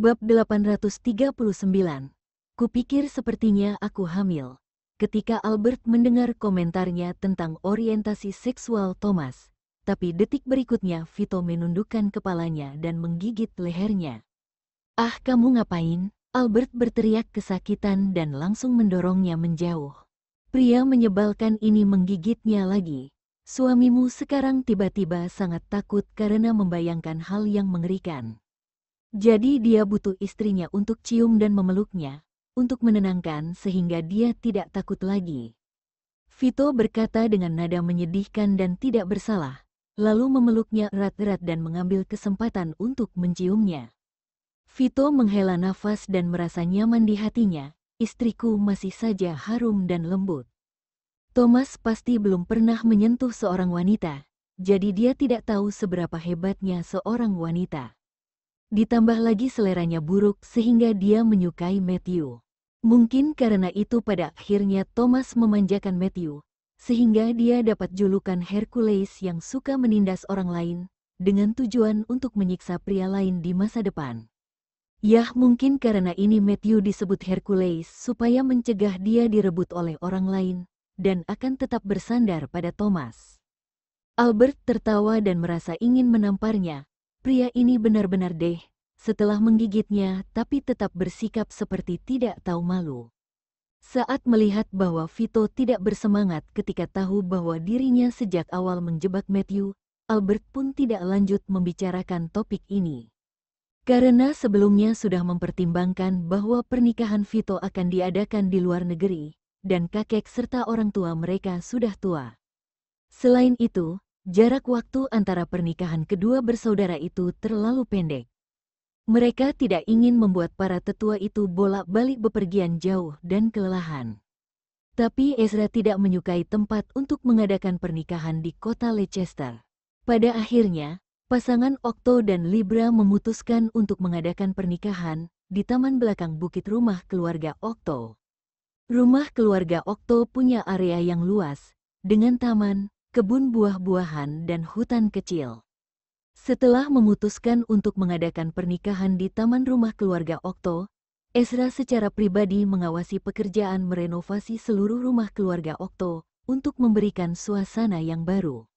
Bab 839. Kupikir sepertinya aku hamil. Ketika Albert mendengar komentarnya tentang orientasi seksual Thomas, tapi detik berikutnya Vito menundukkan kepalanya dan menggigit lehernya. "Ah, kamu ngapain?" Albert berteriak kesakitan dan langsung mendorongnya menjauh. Pria menyebalkan ini menggigitnya lagi. Suamimu sekarang tiba-tiba sangat takut karena membayangkan hal yang mengerikan. Jadi dia butuh istrinya untuk cium dan memeluknya, untuk menenangkan sehingga dia tidak takut lagi. Vito berkata dengan nada menyedihkan dan tidak bersalah, lalu memeluknya erat-erat dan mengambil kesempatan untuk menciumnya. Vito menghela nafas dan merasa nyaman di hatinya, istriku masih saja harum dan lembut. Thomas pasti belum pernah menyentuh seorang wanita, jadi dia tidak tahu seberapa hebatnya seorang wanita. Ditambah lagi seleranya buruk sehingga dia menyukai Matthew. Mungkin karena itu pada akhirnya Thomas memanjakan Matthew, sehingga dia dapat julukan Hercules yang suka menindas orang lain, dengan tujuan untuk menyiksa pria lain di masa depan. Yah mungkin karena ini Matthew disebut Hercules supaya mencegah dia direbut oleh orang lain, dan akan tetap bersandar pada Thomas. Albert tertawa dan merasa ingin menamparnya, Pria ini benar-benar deh, setelah menggigitnya tapi tetap bersikap seperti tidak tahu malu. Saat melihat bahwa Vito tidak bersemangat ketika tahu bahwa dirinya sejak awal menjebak Matthew, Albert pun tidak lanjut membicarakan topik ini. Karena sebelumnya sudah mempertimbangkan bahwa pernikahan Vito akan diadakan di luar negeri, dan kakek serta orang tua mereka sudah tua. Selain itu, jarak waktu antara pernikahan kedua bersaudara itu terlalu pendek. Mereka tidak ingin membuat para tetua itu bolak-balik bepergian jauh dan kelelahan. Tapi Ezra tidak menyukai tempat untuk mengadakan pernikahan di kota Leicester. Pada akhirnya, pasangan Okto dan Libra memutuskan untuk mengadakan pernikahan di taman belakang bukit rumah keluarga Okto. Rumah keluarga Okto punya area yang luas, dengan taman, kebun buah-buahan dan hutan kecil. Setelah memutuskan untuk mengadakan pernikahan di taman rumah keluarga Okto, Ezra secara pribadi mengawasi pekerjaan merenovasi seluruh rumah keluarga Okto untuk memberikan suasana yang baru.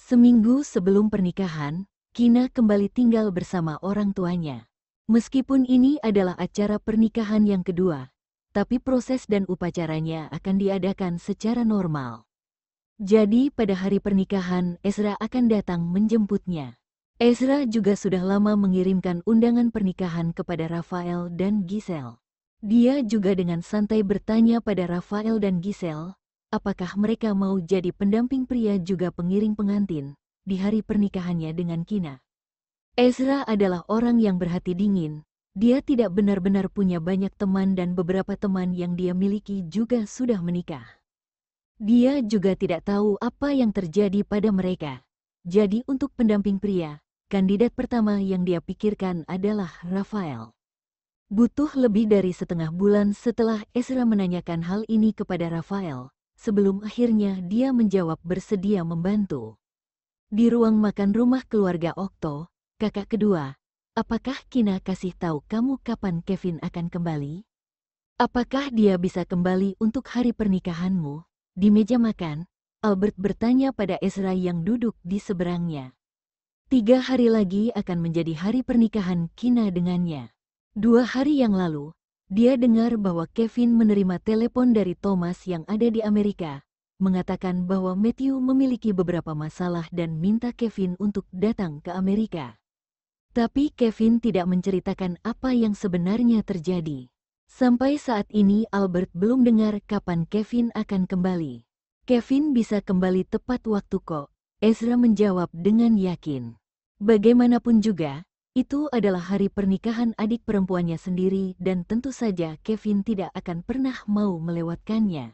Seminggu sebelum pernikahan, Kina kembali tinggal bersama orang tuanya. Meskipun ini adalah acara pernikahan yang kedua, tapi proses dan upacaranya akan diadakan secara normal. Jadi pada hari pernikahan, Ezra akan datang menjemputnya. Ezra juga sudah lama mengirimkan undangan pernikahan kepada Rafael dan Giselle. Dia juga dengan santai bertanya pada Rafael dan Giselle, apakah mereka mau jadi pendamping pria juga pengiring pengantin di hari pernikahannya dengan Kina. Ezra adalah orang yang berhati dingin. Dia tidak benar-benar punya banyak teman dan beberapa teman yang dia miliki juga sudah menikah. Dia juga tidak tahu apa yang terjadi pada mereka. Jadi untuk pendamping pria, kandidat pertama yang dia pikirkan adalah Rafael. Butuh lebih dari setengah bulan setelah Ezra menanyakan hal ini kepada Rafael, sebelum akhirnya dia menjawab bersedia membantu. Di ruang makan rumah keluarga Okto, kakak kedua, apakah Kina kasih tahu kamu kapan Kevin akan kembali? Apakah dia bisa kembali untuk hari pernikahanmu? Di meja makan, Albert bertanya pada Ezra yang duduk di seberangnya. Tiga hari lagi akan menjadi hari pernikahan Kina dengannya. Dua hari yang lalu, dia dengar bahwa Kevin menerima telepon dari Thomas yang ada di Amerika, mengatakan bahwa Matthew memiliki beberapa masalah dan minta Kevin untuk datang ke Amerika. Tapi Kevin tidak menceritakan apa yang sebenarnya terjadi. Sampai saat ini Albert belum dengar kapan Kevin akan kembali. Kevin bisa kembali tepat waktu kok, Ezra menjawab dengan yakin. Bagaimanapun juga, itu adalah hari pernikahan adik perempuannya sendiri dan tentu saja Kevin tidak akan pernah mau melewatkannya.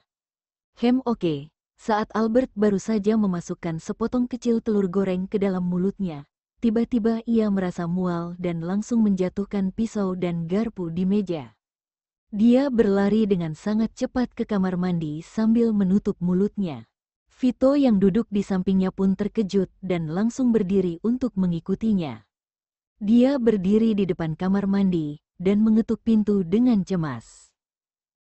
Hem oke, okay, saat Albert baru saja memasukkan sepotong kecil telur goreng ke dalam mulutnya, tiba-tiba ia merasa mual dan langsung menjatuhkan pisau dan garpu di meja. Dia berlari dengan sangat cepat ke kamar mandi sambil menutup mulutnya. Vito yang duduk di sampingnya pun terkejut dan langsung berdiri untuk mengikutinya. Dia berdiri di depan kamar mandi dan mengetuk pintu dengan cemas.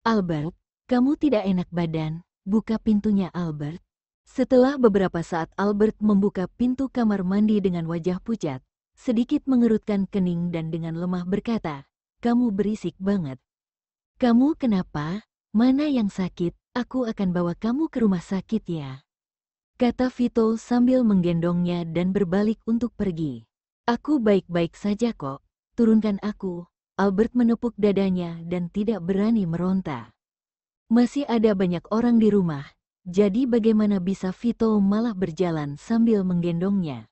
Albert, kamu tidak enak badan, buka pintunya Albert. Setelah beberapa saat Albert membuka pintu kamar mandi dengan wajah pucat, sedikit mengerutkan kening dan dengan lemah berkata, kamu berisik banget. Kamu kenapa? Mana yang sakit? Aku akan bawa kamu ke rumah sakit ya. Kata Vito sambil menggendongnya dan berbalik untuk pergi. Aku baik-baik saja kok. Turunkan aku. Albert menepuk dadanya dan tidak berani meronta. Masih ada banyak orang di rumah, jadi bagaimana bisa Vito malah berjalan sambil menggendongnya?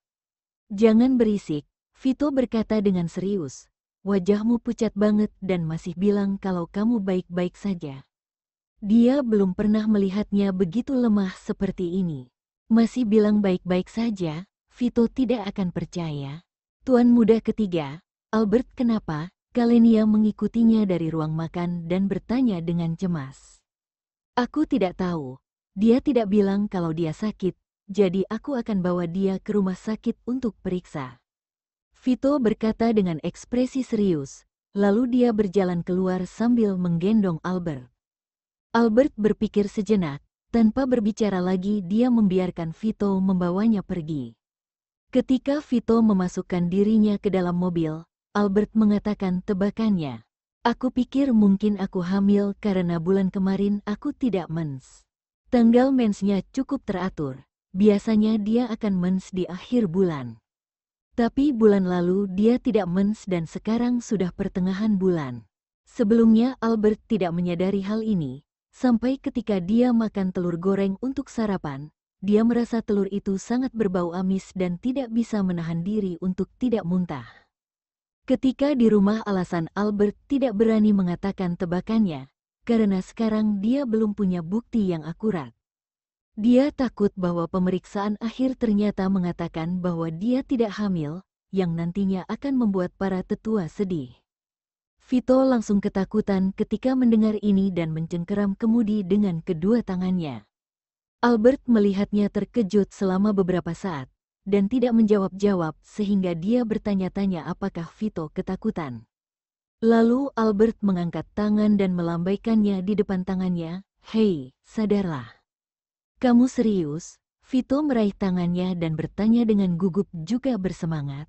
Jangan berisik, Vito berkata dengan serius, wajahmu pucat banget dan masih bilang kalau kamu baik-baik saja. Dia belum pernah melihatnya begitu lemah seperti ini. Masih bilang baik-baik saja, Vito tidak akan percaya. Tuan muda ketiga, Albert kenapa? Kalenia mengikutinya dari ruang makan dan bertanya dengan cemas. Aku tidak tahu. Dia tidak bilang kalau dia sakit, jadi aku akan bawa dia ke rumah sakit untuk periksa. Vito berkata dengan ekspresi serius, lalu dia berjalan keluar sambil menggendong Albert. Albert berpikir sejenak, tanpa berbicara lagi dia membiarkan Vito membawanya pergi. Ketika Vito memasukkan dirinya ke dalam mobil, Albert mengatakan tebakannya. Aku pikir mungkin aku hamil karena bulan kemarin aku tidak mens. Tanggal mensnya cukup teratur. Biasanya dia akan mens di akhir bulan. Tapi bulan lalu dia tidak mens dan sekarang sudah pertengahan bulan. Sebelumnya Albert tidak menyadari hal ini, sampai ketika dia makan telur goreng untuk sarapan, dia merasa telur itu sangat berbau amis dan tidak bisa menahan diri untuk tidak muntah. Ketika di rumah alasan Albert tidak berani mengatakan tebakannya, karena sekarang dia belum punya bukti yang akurat. Dia takut bahwa pemeriksaan akhir ternyata mengatakan bahwa dia tidak hamil, yang nantinya akan membuat para tetua sedih. Vito langsung ketakutan ketika mendengar ini dan mencengkeram kemudi dengan kedua tangannya. Albert melihatnya terkejut selama beberapa saat, dan tidak menjawab-jawab sehingga dia bertanya-tanya apakah Vito ketakutan. Lalu Albert mengangkat tangan dan melambaikannya di depan tangannya, Hei, sadarlah. Kamu serius? Vito meraih tangannya dan bertanya dengan gugup juga bersemangat.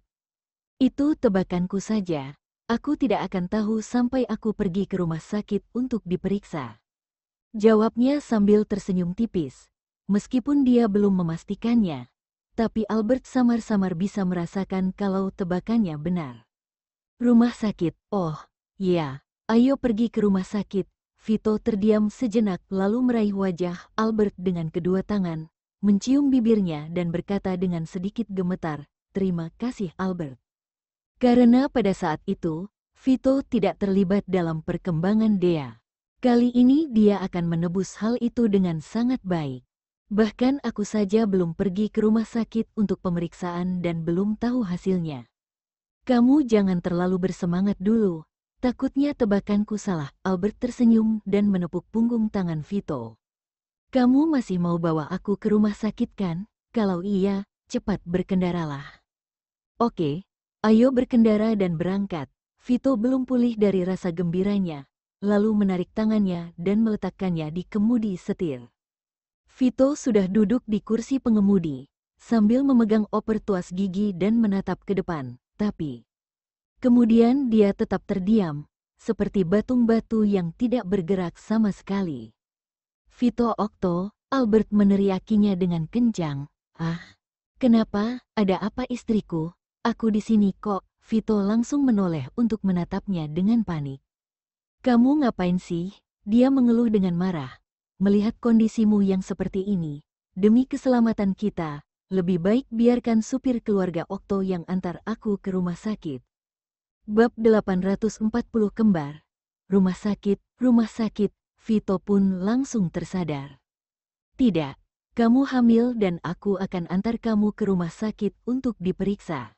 Itu tebakanku saja. Aku tidak akan tahu sampai aku pergi ke rumah sakit untuk diperiksa. Jawabnya sambil tersenyum tipis. Meskipun dia belum memastikannya, tapi Albert samar-samar bisa merasakan kalau tebakannya benar. Rumah sakit, oh, ya, ayo pergi ke rumah sakit, Vito terdiam sejenak lalu meraih wajah Albert dengan kedua tangan, mencium bibirnya dan berkata dengan sedikit gemetar, terima kasih Albert. Karena pada saat itu, Vito tidak terlibat dalam perkembangan Dea. Kali ini dia akan menebus hal itu dengan sangat baik. Bahkan aku saja belum pergi ke rumah sakit untuk pemeriksaan dan belum tahu hasilnya. Kamu jangan terlalu bersemangat dulu, Takutnya tebakanku salah, Albert tersenyum dan menepuk punggung tangan Vito. Kamu masih mau bawa aku ke rumah sakit kan? Kalau iya, cepat berkendaralah. Oke, ayo berkendara dan berangkat. Vito belum pulih dari rasa gembiranya, lalu menarik tangannya dan meletakkannya di kemudi setir. Vito sudah duduk di kursi pengemudi, sambil memegang oper tuas gigi dan menatap ke depan, tapi Kemudian dia tetap terdiam, seperti batu batu yang tidak bergerak sama sekali. Vito Okto, Albert meneriakinya dengan kencang. Ah, kenapa, ada apa istriku? Aku di sini kok, Vito langsung menoleh untuk menatapnya dengan panik. Kamu ngapain sih? Dia mengeluh dengan marah. Melihat kondisimu yang seperti ini, demi keselamatan kita, lebih baik biarkan supir keluarga Okto yang antar aku ke rumah sakit. Bab 840 Kembar Rumah sakit, rumah sakit, Vito pun langsung tersadar. Tidak, kamu hamil dan aku akan antar kamu ke rumah sakit untuk diperiksa.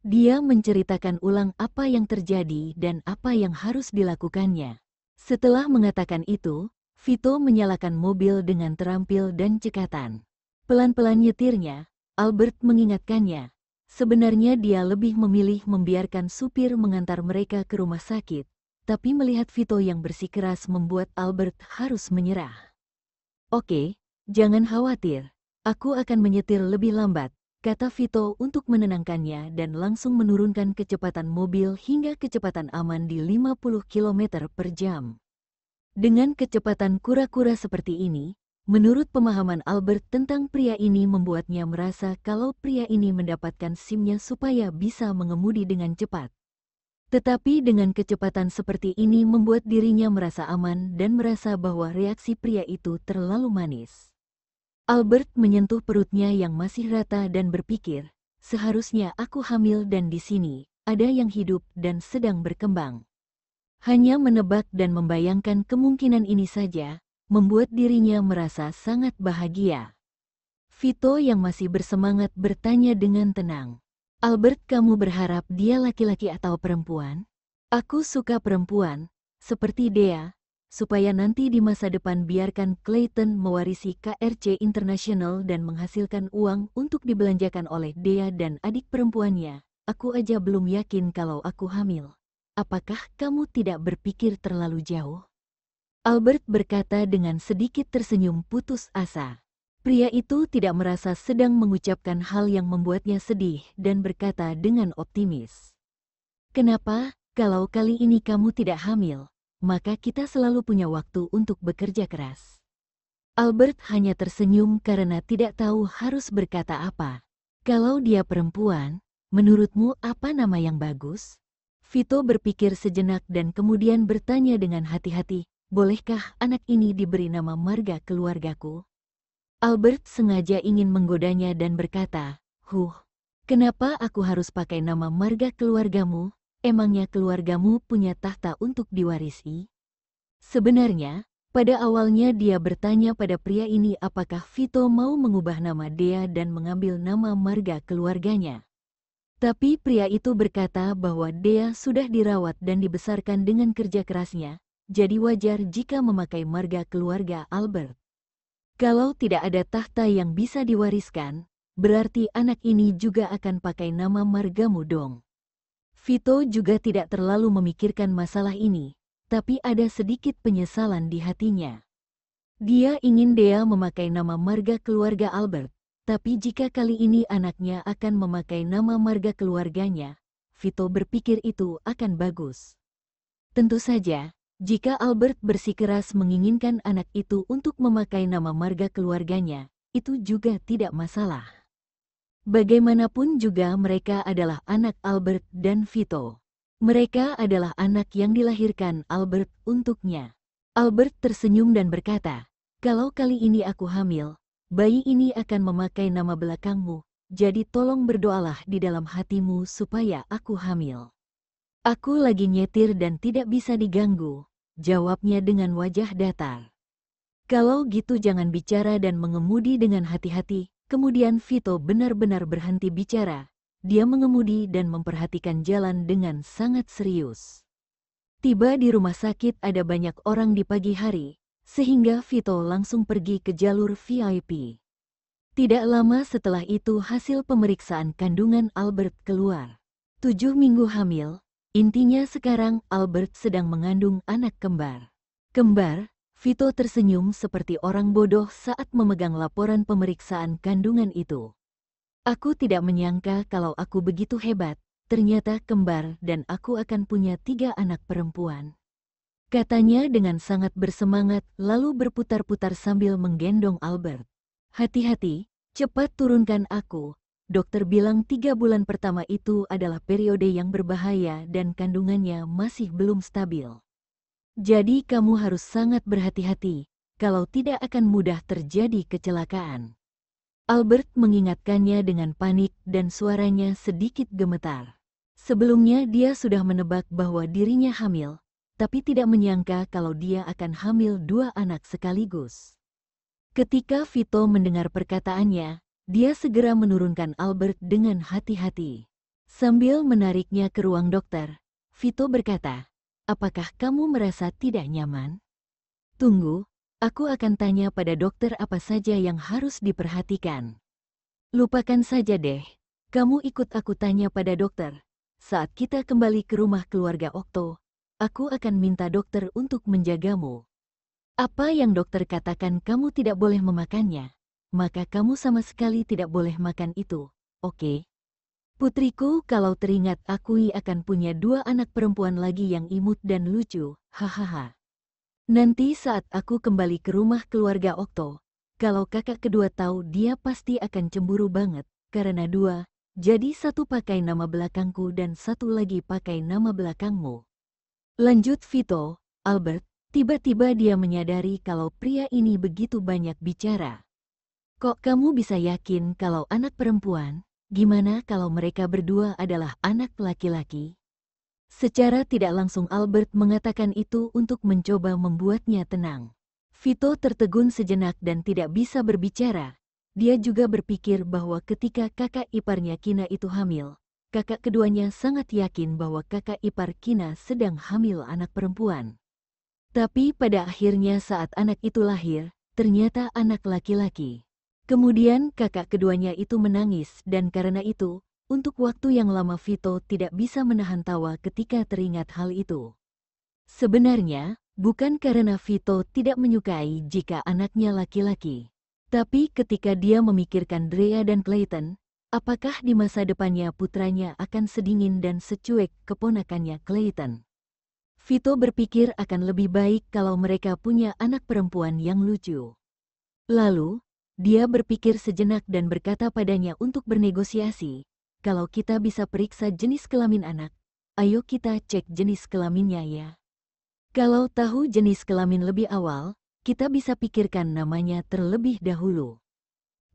Dia menceritakan ulang apa yang terjadi dan apa yang harus dilakukannya. Setelah mengatakan itu, Vito menyalakan mobil dengan terampil dan cekatan. Pelan-pelan nyetirnya, Albert mengingatkannya, Sebenarnya dia lebih memilih membiarkan supir mengantar mereka ke rumah sakit, tapi melihat Vito yang bersikeras membuat Albert harus menyerah. Oke, jangan khawatir, aku akan menyetir lebih lambat, kata Vito untuk menenangkannya dan langsung menurunkan kecepatan mobil hingga kecepatan aman di 50 km per jam. Dengan kecepatan kura-kura seperti ini, Menurut pemahaman Albert tentang pria ini membuatnya merasa kalau pria ini mendapatkan SIM-nya supaya bisa mengemudi dengan cepat. Tetapi dengan kecepatan seperti ini membuat dirinya merasa aman dan merasa bahwa reaksi pria itu terlalu manis. Albert menyentuh perutnya yang masih rata dan berpikir, seharusnya aku hamil dan di sini, ada yang hidup dan sedang berkembang. Hanya menebak dan membayangkan kemungkinan ini saja, membuat dirinya merasa sangat bahagia. Vito yang masih bersemangat bertanya dengan tenang. Albert kamu berharap dia laki-laki atau perempuan? Aku suka perempuan, seperti Dea, supaya nanti di masa depan biarkan Clayton mewarisi KRC International dan menghasilkan uang untuk dibelanjakan oleh Dea dan adik perempuannya. Aku aja belum yakin kalau aku hamil. Apakah kamu tidak berpikir terlalu jauh? Albert berkata dengan sedikit tersenyum putus asa. Pria itu tidak merasa sedang mengucapkan hal yang membuatnya sedih dan berkata dengan optimis. Kenapa, kalau kali ini kamu tidak hamil, maka kita selalu punya waktu untuk bekerja keras. Albert hanya tersenyum karena tidak tahu harus berkata apa. Kalau dia perempuan, menurutmu apa nama yang bagus? Vito berpikir sejenak dan kemudian bertanya dengan hati-hati, bolehkah anak ini diberi nama marga keluargaku? Albert sengaja ingin menggodanya dan berkata, Huh, kenapa aku harus pakai nama marga keluargamu? Emangnya keluargamu punya tahta untuk diwarisi? Sebenarnya, pada awalnya dia bertanya pada pria ini apakah Vito mau mengubah nama Dia dan mengambil nama marga keluarganya. Tapi pria itu berkata bahwa Dia sudah dirawat dan dibesarkan dengan kerja kerasnya, jadi wajar jika memakai marga keluarga Albert. Kalau tidak ada tahta yang bisa diwariskan, berarti anak ini juga akan pakai nama marga Mudong. Vito juga tidak terlalu memikirkan masalah ini, tapi ada sedikit penyesalan di hatinya. Dia ingin Dea memakai nama marga keluarga Albert, tapi jika kali ini anaknya akan memakai nama marga keluarganya, Vito berpikir itu akan bagus. Tentu saja, jika Albert bersikeras menginginkan anak itu untuk memakai nama marga keluarganya, itu juga tidak masalah. Bagaimanapun juga mereka adalah anak Albert dan Vito. Mereka adalah anak yang dilahirkan Albert untuknya. Albert tersenyum dan berkata, kalau kali ini aku hamil, bayi ini akan memakai nama belakangmu, jadi tolong berdoalah di dalam hatimu supaya aku hamil. Aku lagi nyetir dan tidak bisa diganggu jawabnya dengan wajah datar. Kalau gitu jangan bicara dan mengemudi dengan hati-hati, kemudian Vito benar-benar berhenti bicara. Dia mengemudi dan memperhatikan jalan dengan sangat serius. Tiba di rumah sakit ada banyak orang di pagi hari, sehingga Vito langsung pergi ke jalur VIP. Tidak lama setelah itu hasil pemeriksaan kandungan Albert keluar. Tujuh minggu hamil, Intinya sekarang Albert sedang mengandung anak kembar. Kembar, Vito tersenyum seperti orang bodoh saat memegang laporan pemeriksaan kandungan itu. Aku tidak menyangka kalau aku begitu hebat, ternyata kembar dan aku akan punya tiga anak perempuan. Katanya dengan sangat bersemangat lalu berputar-putar sambil menggendong Albert. Hati-hati, cepat turunkan aku, dokter bilang tiga bulan pertama itu adalah periode yang berbahaya dan kandungannya masih belum stabil. Jadi kamu harus sangat berhati-hati, kalau tidak akan mudah terjadi kecelakaan. Albert mengingatkannya dengan panik dan suaranya sedikit gemetar. Sebelumnya dia sudah menebak bahwa dirinya hamil, tapi tidak menyangka kalau dia akan hamil dua anak sekaligus. Ketika Vito mendengar perkataannya, dia segera menurunkan Albert dengan hati-hati. Sambil menariknya ke ruang dokter, Vito berkata, Apakah kamu merasa tidak nyaman? Tunggu, aku akan tanya pada dokter apa saja yang harus diperhatikan. Lupakan saja deh, kamu ikut aku tanya pada dokter. Saat kita kembali ke rumah keluarga Okto, aku akan minta dokter untuk menjagamu. Apa yang dokter katakan kamu tidak boleh memakannya? maka kamu sama sekali tidak boleh makan itu, oke? Okay? Putriku, kalau teringat akui akan punya dua anak perempuan lagi yang imut dan lucu, hahaha. Nanti saat aku kembali ke rumah keluarga Okto, kalau kakak kedua tahu dia pasti akan cemburu banget, karena dua, jadi satu pakai nama belakangku dan satu lagi pakai nama belakangmu. Lanjut Vito, Albert, tiba-tiba dia menyadari kalau pria ini begitu banyak bicara. Kok kamu bisa yakin kalau anak perempuan? Gimana kalau mereka berdua adalah anak laki-laki? Secara tidak langsung Albert mengatakan itu untuk mencoba membuatnya tenang. Vito tertegun sejenak dan tidak bisa berbicara. Dia juga berpikir bahwa ketika kakak iparnya Kina itu hamil, kakak keduanya sangat yakin bahwa kakak ipar Kina sedang hamil anak perempuan. Tapi pada akhirnya saat anak itu lahir, ternyata anak laki-laki. Kemudian kakak keduanya itu menangis dan karena itu, untuk waktu yang lama Vito tidak bisa menahan tawa ketika teringat hal itu. Sebenarnya, bukan karena Vito tidak menyukai jika anaknya laki-laki. Tapi ketika dia memikirkan Drea dan Clayton, apakah di masa depannya putranya akan sedingin dan secuek keponakannya Clayton? Vito berpikir akan lebih baik kalau mereka punya anak perempuan yang lucu. Lalu, dia berpikir sejenak dan berkata padanya untuk bernegosiasi. Kalau kita bisa periksa jenis kelamin anak, ayo kita cek jenis kelaminnya ya. Kalau tahu jenis kelamin lebih awal, kita bisa pikirkan namanya terlebih dahulu.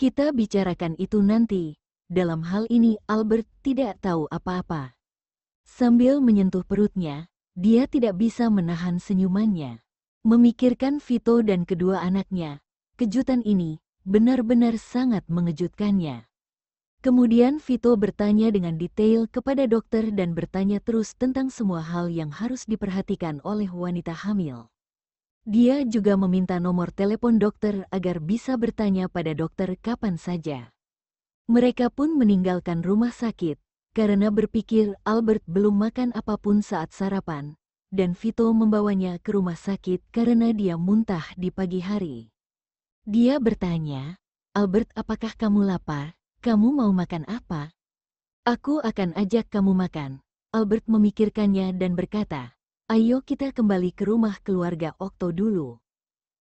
Kita bicarakan itu nanti. Dalam hal ini Albert tidak tahu apa-apa. Sambil menyentuh perutnya, dia tidak bisa menahan senyumannya. Memikirkan Vito dan kedua anaknya, kejutan ini benar-benar sangat mengejutkannya. Kemudian Vito bertanya dengan detail kepada dokter dan bertanya terus tentang semua hal yang harus diperhatikan oleh wanita hamil. Dia juga meminta nomor telepon dokter agar bisa bertanya pada dokter kapan saja. Mereka pun meninggalkan rumah sakit karena berpikir Albert belum makan apapun saat sarapan, dan Vito membawanya ke rumah sakit karena dia muntah di pagi hari. Dia bertanya, Albert apakah kamu lapar? Kamu mau makan apa? Aku akan ajak kamu makan. Albert memikirkannya dan berkata, ayo kita kembali ke rumah keluarga Okto dulu.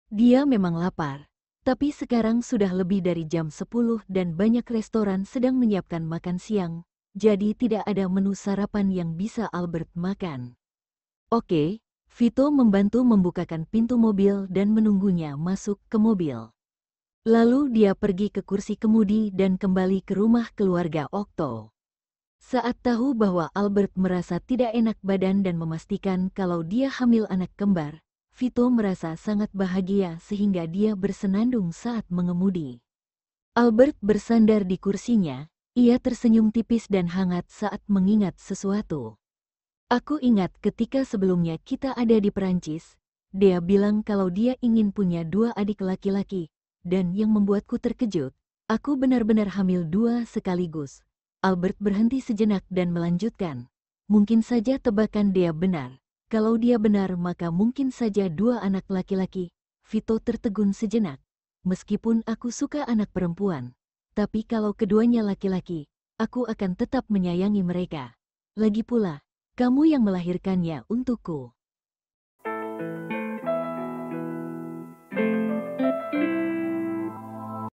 Dia memang lapar, tapi sekarang sudah lebih dari jam 10 dan banyak restoran sedang menyiapkan makan siang, jadi tidak ada menu sarapan yang bisa Albert makan. Oke, Vito membantu membukakan pintu mobil dan menunggunya masuk ke mobil. Lalu dia pergi ke kursi kemudi dan kembali ke rumah keluarga Okto. Saat tahu bahwa Albert merasa tidak enak badan dan memastikan kalau dia hamil anak kembar, Vito merasa sangat bahagia sehingga dia bersenandung saat mengemudi. Albert bersandar di kursinya, ia tersenyum tipis dan hangat saat mengingat sesuatu. Aku ingat ketika sebelumnya kita ada di Perancis, dia bilang kalau dia ingin punya dua adik laki-laki, dan yang membuatku terkejut, aku benar-benar hamil dua sekaligus. Albert berhenti sejenak dan melanjutkan. Mungkin saja tebakan dia benar. Kalau dia benar maka mungkin saja dua anak laki-laki. Vito tertegun sejenak. Meskipun aku suka anak perempuan. Tapi kalau keduanya laki-laki, aku akan tetap menyayangi mereka. Lagi pula, kamu yang melahirkannya untukku.